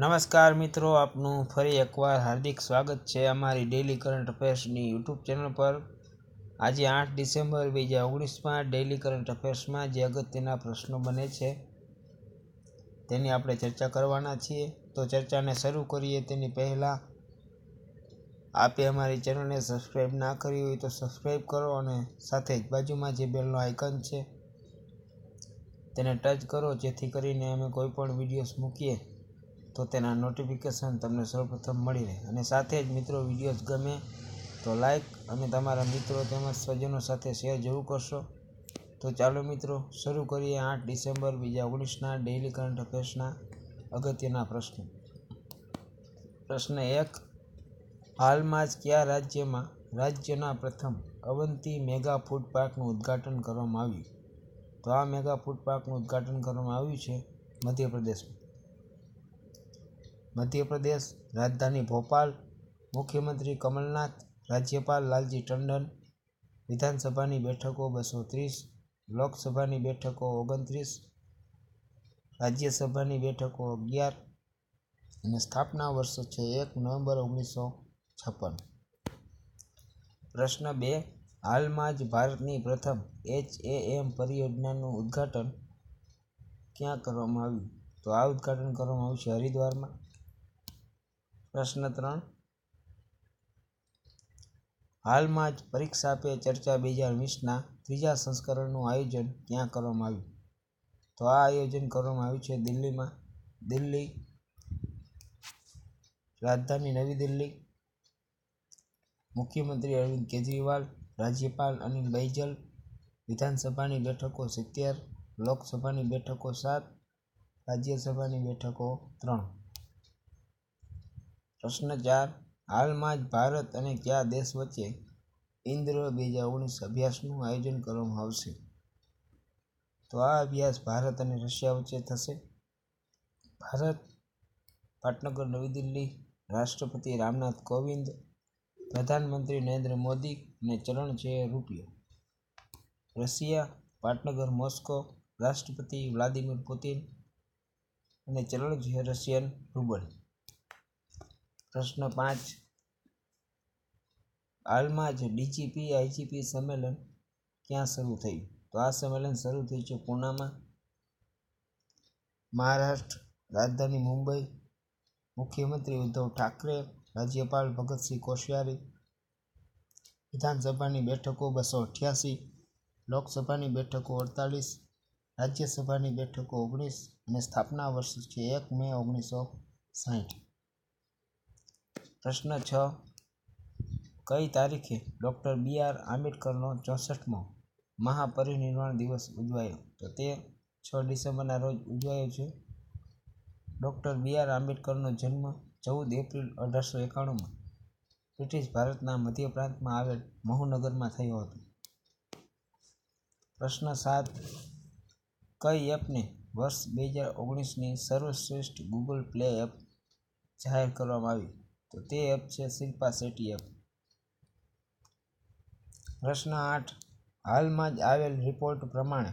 નમસ્કાર મિત્રો આપનું ફરી એકવાર હાર્દિક સ્વાગત છે અમારી ડેલી કરંટ અફેર્સની યુટ્યુબ ચેનલ પર આજે આઠ ડિસેમ્બર બે હજાર ઓગણીસમાં ડેલી કરંટ અફેર્સમાં જે અગત્યના પ્રશ્નો બને છે તેની આપણે ચર્ચા કરવાના છીએ તો ચર્ચાને શરૂ કરીએ તેની પહેલાં આપે અમારી ચેનલને સબસ્ક્રાઈબ ના કરી હોય તો સબસ્ક્રાઈબ કરો અને સાથે જ બાજુમાં જે બેલનો આઇકન છે તેને ટચ કરો જેથી કરીને અમે કોઈપણ વિડીયોઝ મૂકીએ તો તેના નોટિફિકેશન તમને સૌપ્રથમ મળી રહે અને સાથે જ મિત્રો વિડીયોઝ ગમે તો લાઈક અને તમારા મિત્રો તેમજ સ્વજનો સાથે શેર જેવું કરશો તો ચાલો મિત્રો શરૂ કરીએ આઠ ડિસેમ્બર બીજા ઓગણીસના ડેઇલી કરંટ અફેર્સના અગત્યના પ્રશ્નો પ્રશ્ન એક હાલમાં જ કયા રાજ્યમાં રાજ્યના પ્રથમ અવંતી મેગા ફૂડ પાર્કનું ઉદ્ઘાટન કરવામાં આવ્યું તો આ મેગા ફૂડ પાર્કનું ઉદ્ઘાટન કરવામાં આવ્યું છે મધ્યપ્રદેશમાં મધ્યપ્રદેશ રાજધાની ભોપાલ મુખ્યમંત્રી કમલનાથ રાજ્યપાલ લાલજી ટંડન વિધાનસભાની બેઠકો બસો ત્રીસ લોકસભાની બેઠકો ઓગણત્રીસ રાજ્યસભાની બેઠકો અગિયાર અને સ્થાપના વર્ષ છે એક નવેમ્બર ઓગણીસો છપ્પન પ્રશ્ન બે હાલમાં જ ભારતની પ્રથમ એચ એ એમ પરિયોજનાનું ઉદ્ઘાટન ક્યાં કરવામાં આવ્યું તો આ ઉદ્ઘાટન કરવામાં આવ્યું છે હરિદ્વારમાં પ્રશ્ન ત્રણ હાલમાં જ પરીક્ષા પે ચર્ચા બે હજાર વીસના ત્રીજા સંસ્કરણનું આયોજન ક્યાં કરવામાં આવ્યું તો આ આયોજન કરવામાં આવ્યું છે દિલ્હીમાં દિલ્હી રાજધાની નવી દિલ્હી મુખ્યમંત્રી અરવિંદ કેજરીવાલ રાજ્યપાલ અનિલ બૈજલ વિધાનસભાની બેઠકો સિત્તેર લોકસભાની બેઠકો સાત રાજ્યસભાની બેઠકો ત્રણ પ્રશ્ન ચાર હાલમાં જ ભારત અને કયા દેશ વચ્ચે ઇન્દ્ર બે હજાર ઓગણીસ અભ્યાસનું આયોજન કરવામાં આવશે તો આ અભ્યાસ ભારત અને રશિયા વચ્ચે થશે ભારત પાટનગર નવી દિલ્હી રાષ્ટ્રપતિ રામનાથ કોવિંદ પ્રધાનમંત્રી નરેન્દ્ર મોદી અને ચલણ છે રૂપિયો રશિયા પાટનગર મોસ્કો રાષ્ટ્રપતિ વ્લાદિમીર પુતિન અને ચલણ છે રશિયન રૂબલ પ્રશ્ન પાંચ હાલમાં જ ડીજીપી આઈજીપી સંમેલન ક્યાં શરૂ થયું તો આ સંમેલન શરૂ થયું છે પૂનામાં મહારાષ્ટ્ર રાજધાની મુંબઈ મુખ્યમંત્રી ઉદ્ધવ ઠાકરે રાજ્યપાલ ભગતસિંહ કોશિયારી વિધાનસભાની બેઠકો બસો અઠ્યાસી લોકસભાની બેઠકો અડતાલીસ રાજ્યસભાની બેઠકો ઓગણીસ અને સ્થાપના વર્ષ છે એક મે ઓગણીસો સાહીઠ પ્રશ્ન છ કઈ તારીખે ડૉક્ટર બી આર આંબેડકરનો ચોસઠમો મહાપરિનિર્વાણ દિવસ ઉજવાયો તો તે છ ડિસેમ્બરના રોજ ઉજવાયો છે ડૉક્ટર બી આર આંબેડકરનો જન્મ ચૌદ એપ્રિલ અઢારસો એકાણુંમાં બ્રિટિશ ભારતના મધ્ય પ્રાંતમાં આવેલ મહુનગરમાં થયો હતો પ્રશ્ન સાત કઈ એપને વર્ષ બે હજાર ઓગણીસની સર્વશ્રેષ્ઠ ગૂગલ પ્લે એપ જાહેર કરવામાં આવી તો તે એપ છે શિલ્પા શેટ્ટી એપ પ્રશ્ન આઠ હાલમાં જ આવેલ રિપોર્ટ પ્રમાણે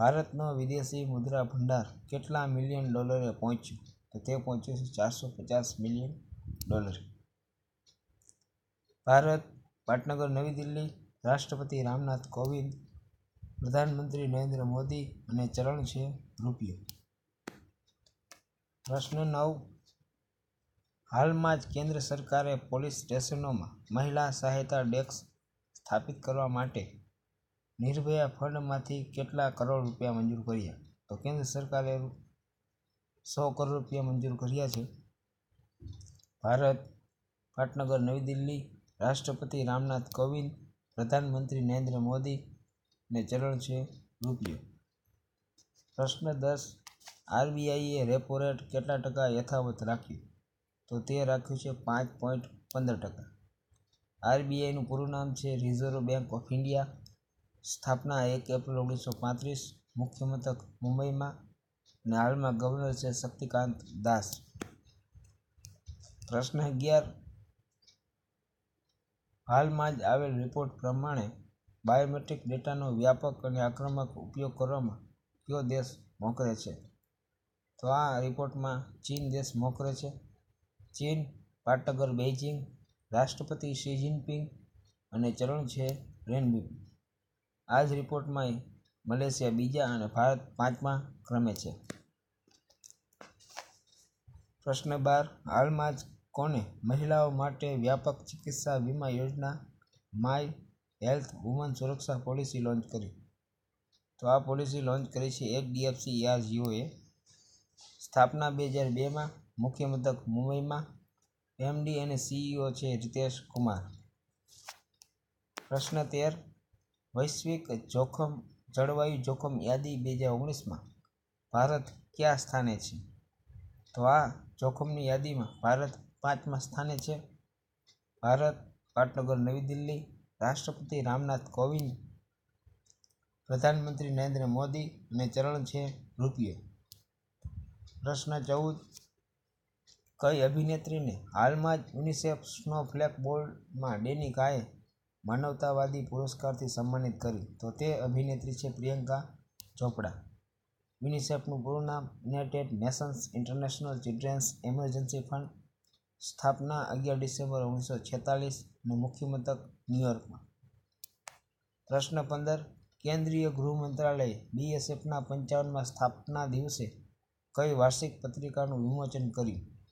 ભારતનો વિદેશી મુદ્રા ભંડાર કેટલા મિલિયન ડોલરે પહોંચ્યું તો તે પહોંચ્યું છે ચારસો પચાસ મિલિયન ડોલર ભારત પાટનગર નવી દિલ્હી રાષ્ટ્રપતિ રામનાથ કોવિંદ પ્રધાનમંત્રી નરેન્દ્ર મોદી અને ચરણ છે રૂપિયો પ્રશ્ન નવ હાલમાં જ કેન્દ્ર સરકારે પોલીસ સ્ટેશનોમાં મહિલા સહાયતા ડેસ્ક સ્થાપિત કરવા માટે નિર્ભયા ફંડમાંથી કેટલા કરોડ રૂપિયા મંજૂર કર્યા તો કેન્દ્ર સરકારે સો કરોડ રૂપિયા મંજૂર કર્યા છે ભારત પાટનગર નવી દિલ્હી રાષ્ટ્રપતિ રામનાથ કોવિંદ પ્રધાનમંત્રી નરેન્દ્ર મોદી ને ચરણ છે રૂપિયો પ્રશ્ન દસ આરબીઆઈએ રેપો રેટ કેટલા ટકા યથાવત રાખ્યું તો તે રાખ્યું છે પાંચ પોઈન્ટ પંદર ટકા આરબીઆઈનું પૂરું નામ છે રિઝર્વ બેંક ઓફ ઇન્ડિયા સ્થાપના એક એપ્રિલ ઓગણીસો પાંત્રીસ મુખ્ય મથક મુંબઈમાં અને હાલમાં ગવર્નર છે શક્તિકાંત દાસ પ્રશ્ન અગિયાર હાલમાં જ આવેલ રિપોર્ટ પ્રમાણે બાયોમેટ્રિક ડેટાનો વ્યાપક અને આક્રમક ઉપયોગ કરવામાં કયો દેશ મોકરે છે તો આ રિપોર્ટમાં ચીન દેશ મોકરે છે ચીન પાટનગર બેઇજિંગ રાષ્ટ્રપતિ શી જિનપિંગ અને ચરણ છે રેનબી આ જ રિપોર્ટમાં મલેશિયા બીજા અને ભારત પાંચમા ક્રમે છે પ્રશ્ન બાર હાલમાં જ કોને મહિલાઓ માટે વ્યાપક ચિકિત્સા વીમા યોજના my health woman Suraksha policy launch કરી તો આ પોલિસી લોન્ચ કરી છે એચડીએફસી યાર જીઓએ સ્થાપના બે હજાર બેમાં મુખ્ય મથક મુંબઈમાં એમડી અને સીઈઓ છે રિતેશ કુમાર પ્રશ્ન તેર વૈશ્વિક જોખમ જળવાયુ જોખમ યાદી બે હજાર ઓગણીસમાં ભારત કયા સ્થાને છે તો આ જોખમની યાદીમાં ભારત પાંચમા સ્થાને છે ભારત પાટનગર નવી દિલ્હી રાષ્ટ્રપતિ રામનાથ કોવિંદ પ્રધાનમંત્રી નરેન્દ્ર મોદી અને ચરણ છે રૂપિયો પ્રશ્ન ચૌદ કઈ અભિનેત્રીને હાલમાં જ યુનિસેફ સ્નો સ્નોફ્લેકબોર્ડમાં ડેની કાએ માનવતાવાદી પુરસ્કારથી સન્માનિત કરી તો તે અભિનેત્રી છે પ્રિયંકા ચોપડા યુનિસેફનું પૂરું નામ United Nations International Children's Emergency Fund સ્થાપના અગિયાર ડિસેમ્બર ઓગણીસો છેતાલીસનું મુખ્યમથક મથક ન્યૂયોર્કમાં પ્રશ્ન પંદર કેન્દ્રીય ગૃહ મંત્રાલયે બીએસએફના પંચાવનમાં સ્થાપના દિવસે કઈ વાર્ષિક પત્રિકાનું વિમોચન કર્યું